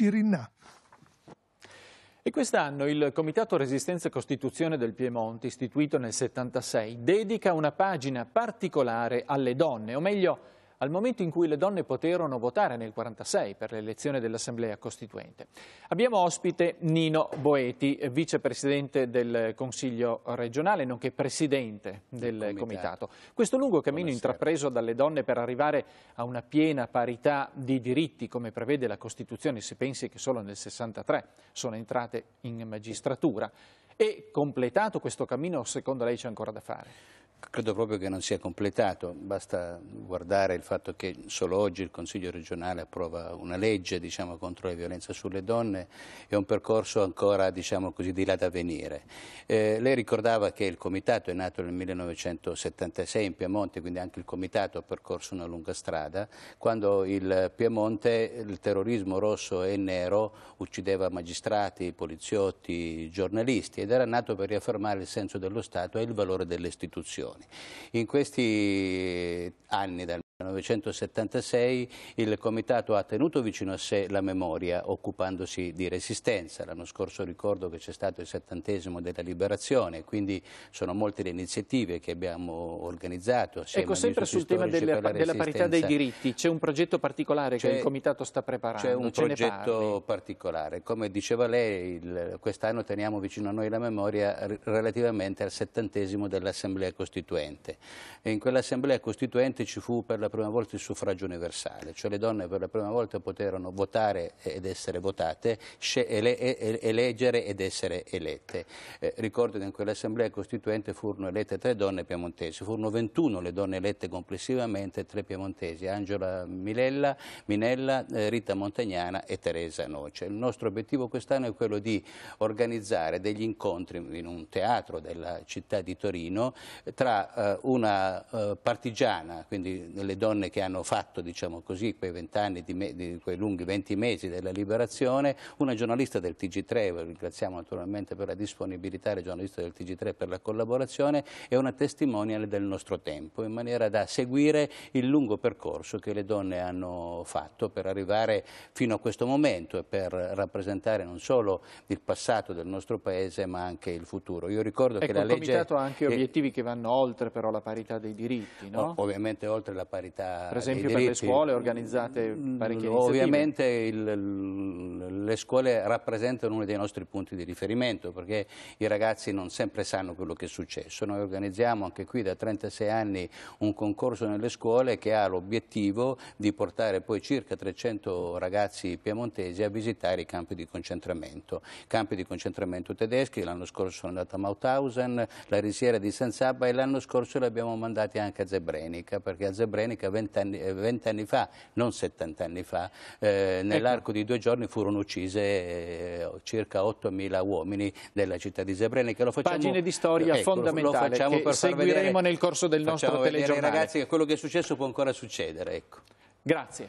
Cirinà. E quest'anno il Comitato Resistenza e Costituzione del Piemonte, istituito nel 1976, dedica una pagina particolare alle donne, o meglio al momento in cui le donne poterono votare nel 1946 per l'elezione dell'Assemblea Costituente. Abbiamo ospite Nino Boeti, vicepresidente del Consiglio regionale, nonché presidente del comitato. comitato. Questo lungo cammino Buonasera. intrapreso dalle donne per arrivare a una piena parità di diritti, come prevede la Costituzione, si pensi che solo nel 1963 sono entrate in magistratura, e completato questo cammino, secondo lei c'è ancora da fare? Credo proprio che non sia completato, basta guardare il fatto che solo oggi il Consiglio regionale approva una legge diciamo, contro la violenza sulle donne, è un percorso ancora diciamo così, di là da venire. Eh, lei ricordava che il Comitato è nato nel 1976 in Piemonte, quindi anche il Comitato ha percorso una lunga strada, quando il Piemonte il terrorismo rosso e nero uccideva magistrati, poliziotti, giornalisti ed era nato per riaffermare il senso dello Stato e il valore delle istituzioni situazioni. In questi anni dal 1976 il Comitato ha tenuto vicino a sé la memoria occupandosi di resistenza. L'anno scorso ricordo che c'è stato il settantesimo della liberazione, quindi sono molte le iniziative che abbiamo organizzato. Ecco, sempre sul tema della, della, parità dei diritti, c'è un progetto particolare che il Comitato sta preparando? C'è un Ce progetto particolare. Come diceva lei, quest'anno teniamo vicino a noi la memoria relativamente al settantesimo dell'Assemblea Costituente. E in quell'Assemblea Costituente ci fu per la la prima volta il suffragio universale, cioè le donne per la prima volta poterono votare ed essere votate, eleggere ed essere elette. Eh, ricordo che in quell'assemblea costituente furono elette tre donne piemontesi, furono 21 le donne elette complessivamente, tre piemontesi, Angela Milella, Minella, eh, Rita Montagnana e Teresa Noce. Il nostro obiettivo quest'anno è quello di organizzare degli incontri in un teatro della città di Torino tra eh, una eh, partigiana, quindi le donne che hanno fatto diciamo così, quei, di di, quei lunghi 20 mesi della liberazione, una giornalista del TG3, ringraziamo naturalmente per la disponibilità, la giornalista del TG3 per la collaborazione, e una testimonial del nostro tempo, in maniera da seguire il lungo percorso che le donne hanno fatto per arrivare fino a questo momento e per rappresentare non solo il passato del nostro Paese ma anche il futuro. Io ricordo ecco, che la legge... anche obiettivi che vanno oltre però la parità dei diritti, no? Ovviamente oltre la parità parità Per esempio per le scuole organizzate mm, parecchie Ovviamente il, le scuole rappresentano uno dei nostri punti di riferimento perché i ragazzi non sempre sanno quello che è successo. Noi organizziamo anche qui da 36 anni un concorso nelle scuole che ha l'obiettivo di portare poi circa 300 ragazzi piemontesi a visitare i campi di concentramento. Campi di concentramento tedeschi, l'anno scorso sono andato a Mauthausen, la risiera di San Sabba e l'anno scorso li abbiamo mandati anche a Zebrenica perché a Zebrenica circa 20 anni, 20 anni fa, non 70 anni fa, eh, ecco. nell'arco di due giorni furono uccise eh, circa 8.000 uomini della città di Che lo Srebrenica. Pagine di storia ecco, fondamentale che seguiremo vedere, nel corso del nostro telegiornale. Ragazzi, che quello che è successo può ancora succedere. Ecco. Grazie.